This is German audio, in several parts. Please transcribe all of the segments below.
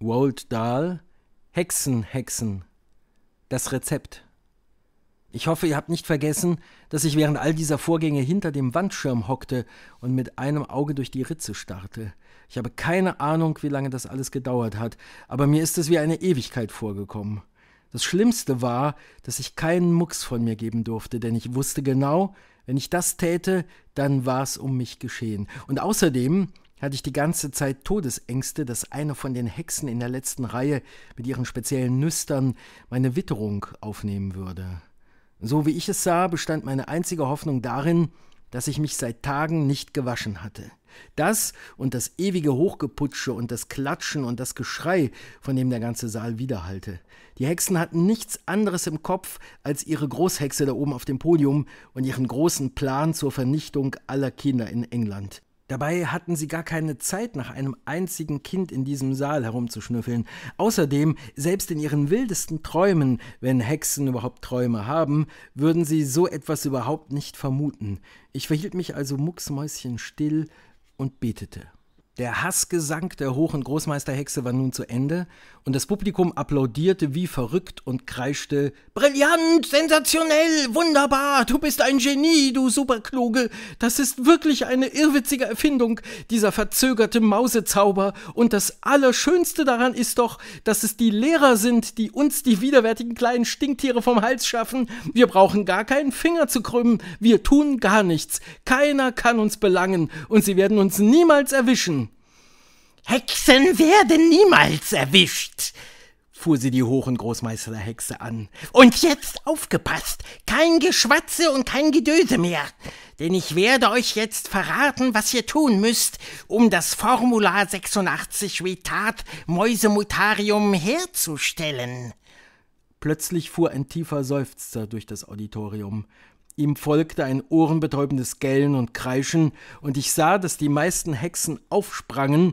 Wold Dahl, Hexen, Hexen. Das Rezept. Ich hoffe, ihr habt nicht vergessen, dass ich während all dieser Vorgänge hinter dem Wandschirm hockte und mit einem Auge durch die Ritze starrte. Ich habe keine Ahnung, wie lange das alles gedauert hat, aber mir ist es wie eine Ewigkeit vorgekommen. Das Schlimmste war, dass ich keinen Mucks von mir geben durfte, denn ich wusste genau, wenn ich das täte, dann war es um mich geschehen. Und außerdem hatte ich die ganze Zeit Todesängste, dass eine von den Hexen in der letzten Reihe mit ihren speziellen Nüstern meine Witterung aufnehmen würde. So wie ich es sah, bestand meine einzige Hoffnung darin, dass ich mich seit Tagen nicht gewaschen hatte. Das und das ewige Hochgeputsche und das Klatschen und das Geschrei, von dem der ganze Saal widerhallte. Die Hexen hatten nichts anderes im Kopf als ihre Großhexe da oben auf dem Podium und ihren großen Plan zur Vernichtung aller Kinder in England. Dabei hatten sie gar keine Zeit, nach einem einzigen Kind in diesem Saal herumzuschnüffeln. Außerdem, selbst in ihren wildesten Träumen, wenn Hexen überhaupt Träume haben, würden sie so etwas überhaupt nicht vermuten. Ich verhielt mich also mucksmäuschenstill und betete. Der Hassgesang der hohen Großmeisterhexe war nun zu Ende und das Publikum applaudierte wie verrückt und kreischte: Brillant, sensationell, wunderbar, du bist ein Genie, du Superkluge, das ist wirklich eine irrwitzige Erfindung, dieser verzögerte Mausezauber. Und das Allerschönste daran ist doch, dass es die Lehrer sind, die uns die widerwärtigen kleinen Stinktiere vom Hals schaffen. Wir brauchen gar keinen Finger zu krümmen, wir tun gar nichts. Keiner kann uns belangen und sie werden uns niemals erwischen. Hexen werden niemals erwischt, fuhr sie die hohen Großmeisterhexe an. Und jetzt aufgepasst, kein Geschwatze und kein Gedöse mehr, denn ich werde euch jetzt verraten, was ihr tun müsst, um das Formular 86 Vetat Mäusemutarium herzustellen. Plötzlich fuhr ein tiefer Seufzer durch das Auditorium. Ihm folgte ein ohrenbetäubendes Gellen und Kreischen, und ich sah, dass die meisten Hexen aufsprangen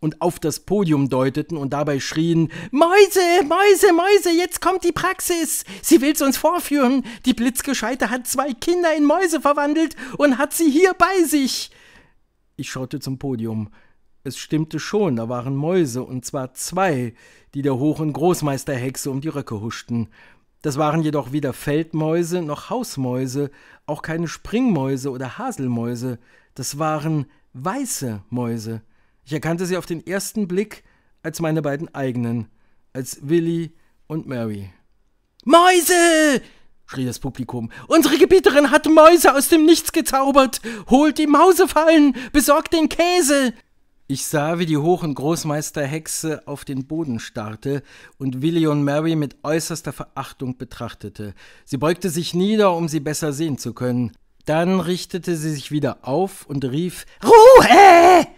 und auf das Podium deuteten und dabei schrien Mäuse, Mäuse, Mäuse, jetzt kommt die Praxis. Sie will's uns vorführen. Die Blitzgescheite hat zwei Kinder in Mäuse verwandelt und hat sie hier bei sich. Ich schaute zum Podium. Es stimmte schon, da waren Mäuse, und zwar zwei, die der Hoch- und Großmeisterhexe um die Röcke huschten. Das waren jedoch weder Feldmäuse noch Hausmäuse, auch keine Springmäuse oder Haselmäuse, das waren weiße Mäuse. Ich erkannte sie auf den ersten Blick als meine beiden eigenen, als Willy und Mary. Mäuse! schrie das Publikum. Unsere Gebieterin hat Mäuse aus dem Nichts gezaubert! Holt die Mausefallen! Besorgt den Käse! Ich sah, wie die Hoch- und Großmeisterhexe auf den Boden starrte und Willy und Mary mit äußerster Verachtung betrachtete. Sie beugte sich nieder, um sie besser sehen zu können. Dann richtete sie sich wieder auf und rief Ruhe!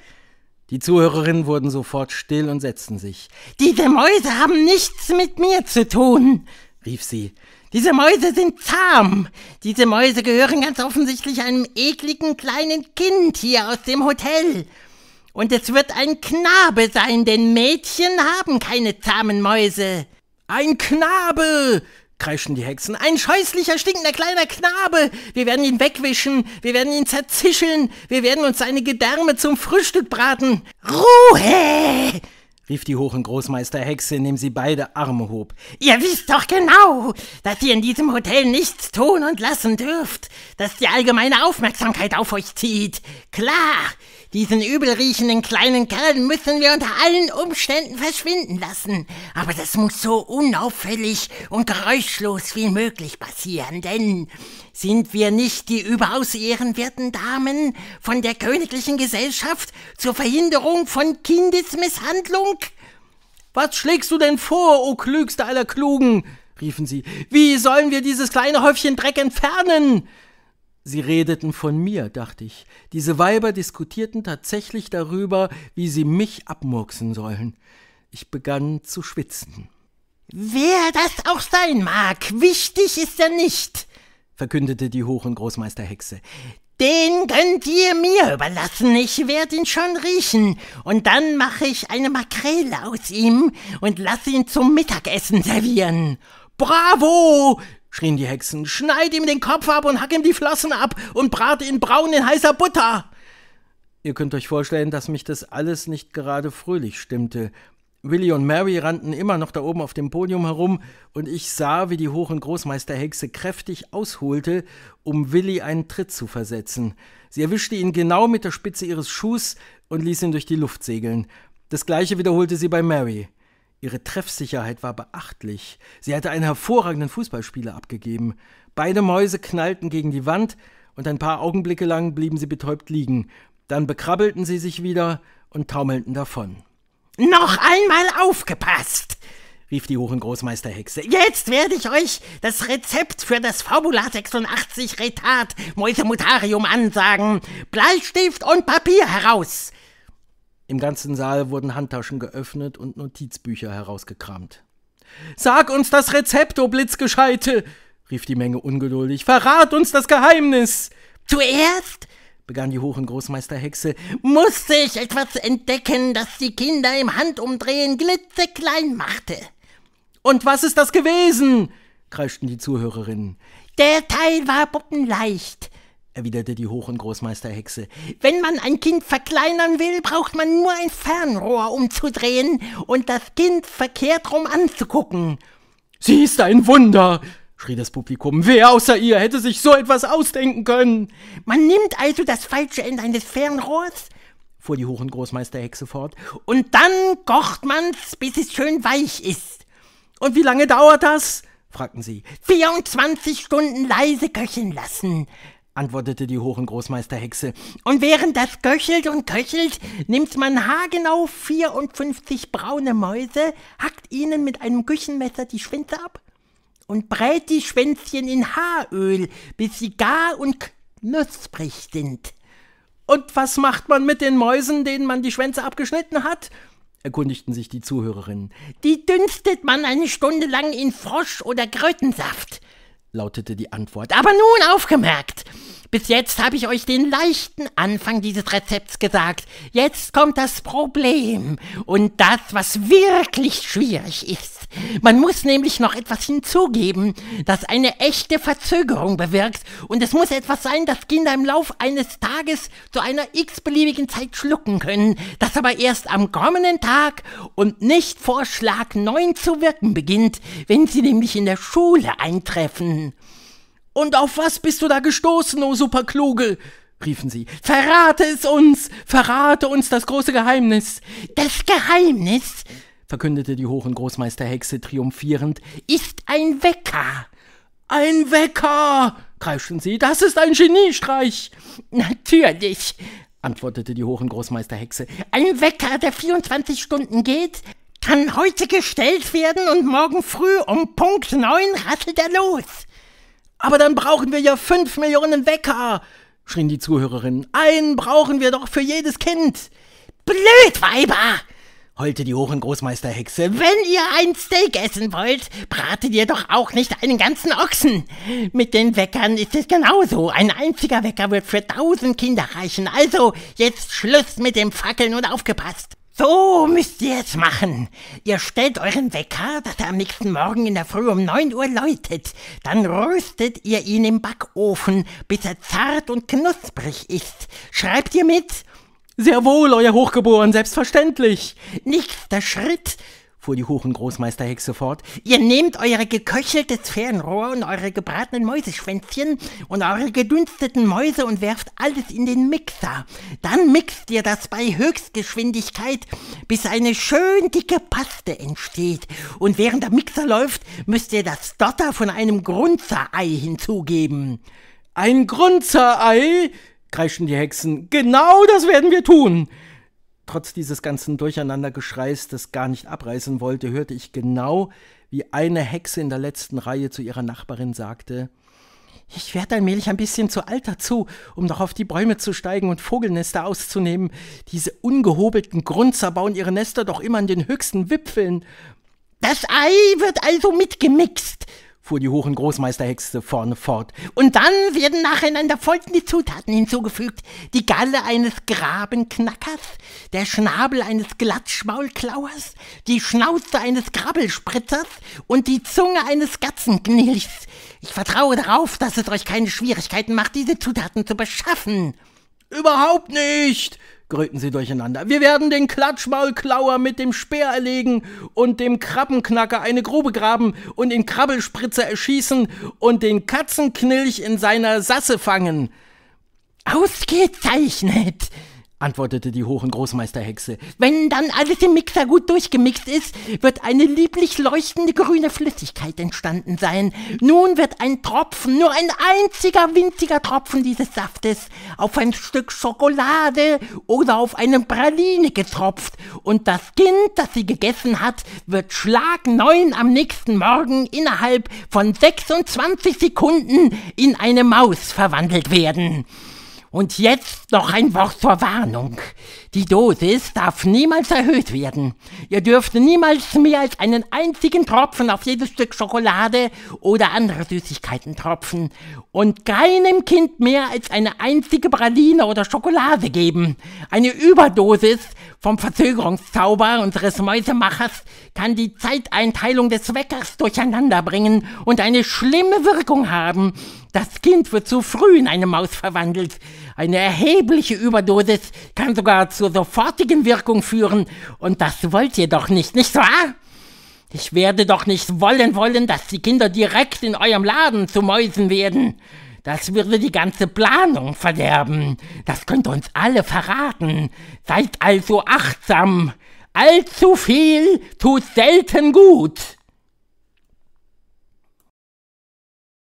Die Zuhörerinnen wurden sofort still und setzten sich. Diese Mäuse haben nichts mit mir zu tun, rief sie. Diese Mäuse sind zahm. Diese Mäuse gehören ganz offensichtlich einem ekligen kleinen Kind hier aus dem Hotel. Und es wird ein Knabe sein, denn Mädchen haben keine zahmen Mäuse. Ein Knabe! kreischten die Hexen. Ein scheußlicher, stinkender kleiner Knabe! Wir werden ihn wegwischen, wir werden ihn zerzischeln, wir werden uns seine Gedärme zum Frühstück braten! Ruhe! rief die hohen Großmeister Hexe, indem sie beide Arme hob. Ihr wisst doch genau, dass ihr in diesem Hotel nichts tun und lassen dürft, dass die allgemeine Aufmerksamkeit auf euch zieht. Klar, diesen übelriechenden kleinen Kerl müssen wir unter allen Umständen verschwinden lassen. Aber das muss so unauffällig und geräuschlos wie möglich passieren, denn sind wir nicht die überaus ehrenwerten Damen von der königlichen Gesellschaft zur Verhinderung von Kindesmisshandlung? Was schlägst du denn vor, o oh klügste aller Klugen? riefen sie. Wie sollen wir dieses kleine Häufchen Dreck entfernen? Sie redeten von mir, dachte ich. Diese Weiber diskutierten tatsächlich darüber, wie sie mich abmurksen sollen. Ich begann zu schwitzen. Wer das auch sein mag, wichtig ist er nicht, verkündete die Hoch- und Großmeisterhexe. Den könnt ihr mir überlassen, ich werde ihn schon riechen, und dann mache ich eine Makrele aus ihm und lasse ihn zum Mittagessen servieren. Bravo! schrien die Hexen, schneid ihm den Kopf ab und hack ihm die Flossen ab und brate ihn braun in heißer Butter. Ihr könnt euch vorstellen, dass mich das alles nicht gerade fröhlich stimmte. Willy und Mary rannten immer noch da oben auf dem Podium herum, und ich sah, wie die Hoch- und Großmeisterhexe kräftig ausholte, um Willy einen Tritt zu versetzen. Sie erwischte ihn genau mit der Spitze ihres Schuhs und ließ ihn durch die Luft segeln. Das gleiche wiederholte sie bei Mary. Ihre Treffsicherheit war beachtlich. Sie hatte einen hervorragenden Fußballspieler abgegeben. Beide Mäuse knallten gegen die Wand und ein paar Augenblicke lang blieben sie betäubt liegen. Dann bekrabbelten sie sich wieder und taumelten davon. Noch einmal aufgepasst! rief die Hohen Großmeisterhexe. Jetzt werde ich euch das Rezept für das Formular 86 Retat Mäusemutarium ansagen. Bleistift und Papier heraus! Im ganzen Saal wurden Handtaschen geöffnet und Notizbücher herausgekramt. Sag uns das Rezept, o oh Blitzgescheite! rief die Menge ungeduldig. Verrat uns das Geheimnis! Zuerst, begann die hohen Großmeisterhexe, musste ich etwas entdecken, das die Kinder im Handumdrehen glitzeklein machte. Und was ist das gewesen? kreischten die Zuhörerinnen. Der Teil war puppenleicht erwiderte die Hoch- und Großmeisterhexe. Wenn man ein Kind verkleinern will, braucht man nur ein Fernrohr umzudrehen und das Kind verkehrt rum anzugucken. Sie ist ein Wunder, schrie das Publikum. Wer außer ihr hätte sich so etwas ausdenken können? Man nimmt also das falsche Ende eines Fernrohrs, fuhr die Hoch- und Großmeisterhexe fort, und dann kocht man's, bis es schön weich ist. Und wie lange dauert das? fragten sie. 24 Stunden leise köcheln lassen, antwortete die Hohengroßmeisterhexe. Und während das köchelt und köchelt, nimmt man haargenau 54 braune Mäuse, hackt ihnen mit einem Küchenmesser die Schwänze ab und brät die Schwänzchen in Haaröl, bis sie gar und knusprig sind. Und was macht man mit den Mäusen, denen man die Schwänze abgeschnitten hat? erkundigten sich die Zuhörerinnen. Die dünstet man eine Stunde lang in Frosch oder Krötensaft lautete die Antwort. Aber nun aufgemerkt! Bis jetzt habe ich euch den leichten Anfang dieses Rezepts gesagt. Jetzt kommt das Problem und das, was wirklich schwierig ist. Man muss nämlich noch etwas hinzugeben, das eine echte Verzögerung bewirkt. Und es muss etwas sein, das Kinder im Lauf eines Tages zu einer x-beliebigen Zeit schlucken können, das aber erst am kommenden Tag und nicht vor Schlag 9 zu wirken beginnt, wenn sie nämlich in der Schule eintreffen. Und auf was bist du da gestoßen, o oh Superkluge? riefen sie. Verrate es uns! Verrate uns das große Geheimnis! Das Geheimnis? verkündete die Hoch- und Großmeisterhexe triumphierend, ist ein Wecker! Ein Wecker! kreischten sie, das ist ein Geniestreich! Natürlich, antwortete die Hoch- und Großmeisterhexe, ein Wecker, der 24 Stunden geht, kann heute gestellt werden und morgen früh um Punkt 9 rasselt er los. Aber dann brauchen wir ja fünf Millionen Wecker, schrien die Zuhörerinnen. Einen brauchen wir doch für jedes Kind. Blödweiber! heulte die hohen Wenn ihr ein Steak essen wollt, bratet ihr doch auch nicht einen ganzen Ochsen. Mit den Weckern ist es genauso. Ein einziger Wecker wird für tausend Kinder reichen. Also, jetzt Schluss mit dem Fackeln und aufgepasst. So müsst ihr es machen. Ihr stellt euren Wecker, dass er am nächsten Morgen in der Früh um neun Uhr läutet. Dann röstet ihr ihn im Backofen, bis er zart und knusprig ist. Schreibt ihr mit sehr wohl, euer Hochgeboren, selbstverständlich. Nächster Schritt, fuhr die Hurengroßmeisterhexe fort, ihr nehmt eure geköcheltes Fernrohr und eure gebratenen Mäuseschwänzchen und eure gedünsteten Mäuse und werft alles in den Mixer. Dann mixt ihr das bei Höchstgeschwindigkeit, bis eine schön dicke Paste entsteht. Und während der Mixer läuft, müsst ihr das Dotter von einem Grunzerei hinzugeben. Ein Grunzerei? kreischten die Hexen, genau das werden wir tun. Trotz dieses ganzen Durcheinandergeschreis, das gar nicht abreißen wollte, hörte ich genau, wie eine Hexe in der letzten Reihe zu ihrer Nachbarin sagte, ich werde allmählich ein bisschen zu alt dazu, um noch auf die Bäume zu steigen und Vogelnester auszunehmen. Diese ungehobelten Grunzer bauen ihre Nester doch immer an den höchsten Wipfeln. Das Ei wird also mitgemixt, fuhr die hohen Großmeisterhexe vorne fort. Und dann werden nacheinander folgende Zutaten hinzugefügt. Die Galle eines Grabenknackers, der Schnabel eines Glatschmaulklauers, die Schnauze eines Krabbelspritzers und die Zunge eines Gatzenknilchs. Ich vertraue darauf, dass es euch keine Schwierigkeiten macht, diese Zutaten zu beschaffen. Überhaupt nicht, gröten sie durcheinander. Wir werden den Klatschmaulklauer mit dem Speer erlegen und dem Krabbenknacker eine Grube graben und den Krabbelspritzer erschießen und den Katzenknilch in seiner Sasse fangen. Ausgezeichnet! antwortete die hohen Großmeisterhexe. Wenn dann alles im Mixer gut durchgemixt ist, wird eine lieblich leuchtende grüne Flüssigkeit entstanden sein. Nun wird ein Tropfen, nur ein einziger winziger Tropfen dieses Saftes auf ein Stück Schokolade oder auf eine Praline getropft und das Kind, das sie gegessen hat, wird Schlag neun am nächsten Morgen innerhalb von 26 Sekunden in eine Maus verwandelt werden. Und jetzt noch ein Wort zur Warnung. Die Dosis darf niemals erhöht werden. Ihr dürft niemals mehr als einen einzigen Tropfen auf jedes Stück Schokolade oder andere Süßigkeiten tropfen. Und keinem Kind mehr als eine einzige Praline oder Schokolade geben. Eine Überdosis vom Verzögerungszauber unseres Mäusemachers kann die Zeiteinteilung des Weckers durcheinanderbringen und eine schlimme Wirkung haben. Das Kind wird zu früh in eine Maus verwandelt. Eine erhebliche Überdosis kann sogar zur sofortigen Wirkung führen. Und das wollt ihr doch nicht, nicht wahr? Ich werde doch nicht wollen wollen, dass die Kinder direkt in eurem Laden zu Mäusen werden. Das würde die ganze Planung verderben. Das könnte uns alle verraten. Seid also achtsam. Allzu viel tut selten gut.